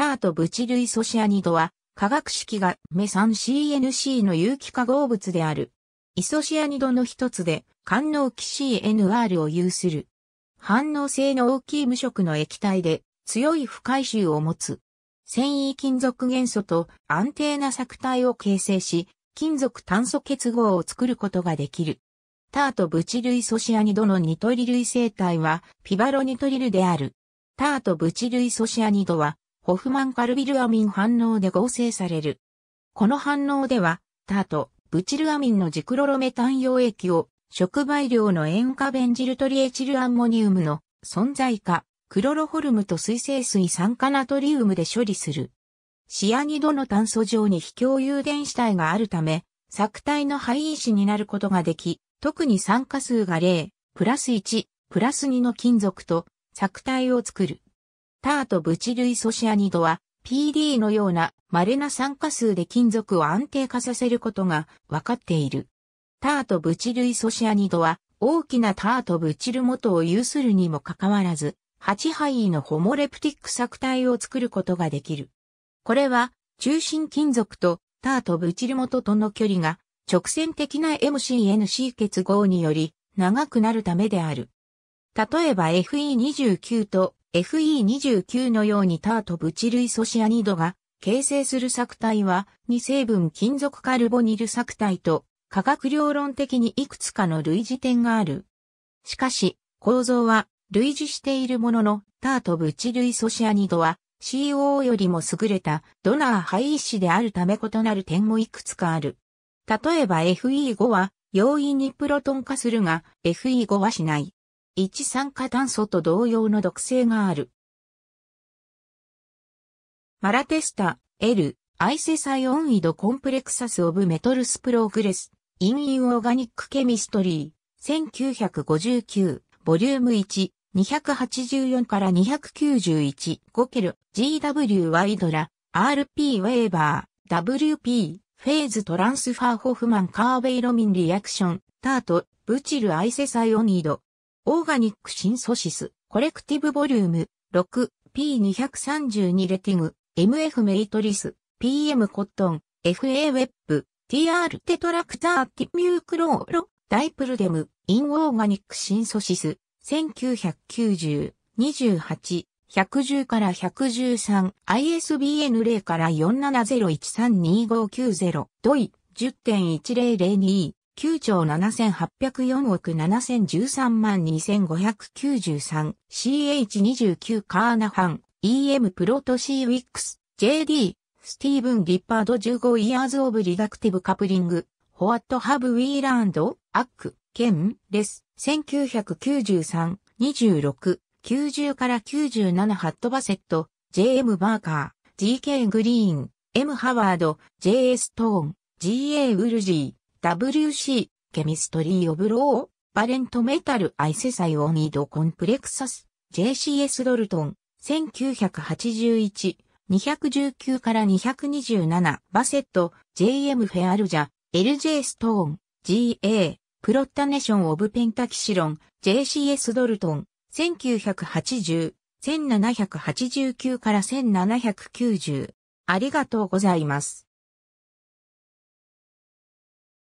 タートブチ類ソシアニドは、化学式がメ 3CNC の有機化合物である。イソシアニドの一つで、官能基 CNR を有する。反応性の大きい無色の液体で、強い不回収を持つ。繊維金属元素と安定な作体を形成し、金属炭素結合を作ることができる。タートブチ類ソシアニドのニトリ類生体はピバロニトリルである。タートブチ類ソシアニドはホフマンカルビルアミン反応で合成される。この反応では、タート、ブチルアミンのジクロロメタン溶液を、触媒量の塩化ベンジルトリエチルアンモニウムの存在化、クロロホルムと水性水酸化ナトリウムで処理する。シアニドの炭素上に非共有電子体があるため、作体の灰因子になることができ、特に酸化数が0、プラス1、プラス2の金属と、作体を作る。タートブチ類ソシアニドは PD のような稀な酸化数で金属を安定化させることが分かっている。タートブチ類ソシアニドは大きなタートブチル元を有するにもかかわらず、8範囲のホモレプティック作体を作ることができる。これは中心金属とタートブチル元との距離が直線的な MCNC 結合により長くなるためである。例えば FE29 と FE29 のようにターとブチ類ソシアニドが形成する作体は2成分金属カルボニル作体と化学量論的にいくつかの類似点がある。しかし構造は類似しているもののターとブチ類ソシアニドは CO よりも優れたドナー配一子であるため異なる点もいくつかある。例えば FE5 は容易にプロトン化するが FE5 はしない。一酸化炭素と同様の毒性がある。マラテスタ、L、アイセサイオンイドコンプレクサスオブメトルスプログレス、インインオーガニックケミストリー、1959、ボリューム1、284から291、5ケル、GW ワイドラ、RP ウェーバー、WP、フェーズトランスファーホフマンカーベイロミンリアクション、タート、ブチルアイセサイオニード、オーガニックシンソシス、コレクティブボリューム 6P232 レティグ、MF メイトリス、PM コットン、FA ウェップ、TR テトラクターティミュークローロ、ダイプルデム、インオーガニックシンソシス、1990、28、110から113、ISBN 0から47013250、ドイ、10.1002、9兆7804億7013万 2593CH29 カーナハン EM プロトシーウィックス JD スティーブン・ギッパード15イヤーズ・オブ・リダクティブ・カプリング What Have We Learned? アック、ケン、レス、1993、26、90から97ハットバセット、JM バーカー、DK グリーン、M ハワード、JS トーン、GA ウルジー。WC、ケミストリー・オブ・ロー、バレント・メタル・アイセサイ・オニード・コンプレクサス、JCS ドルトン、1981、219から227、バセット、JM フェアルジャ、LJ ストーン、GA、プロッタネション・オブ・ペンタキシロン、JCS ドルトン、1980、1789から1790。ありがとうございます。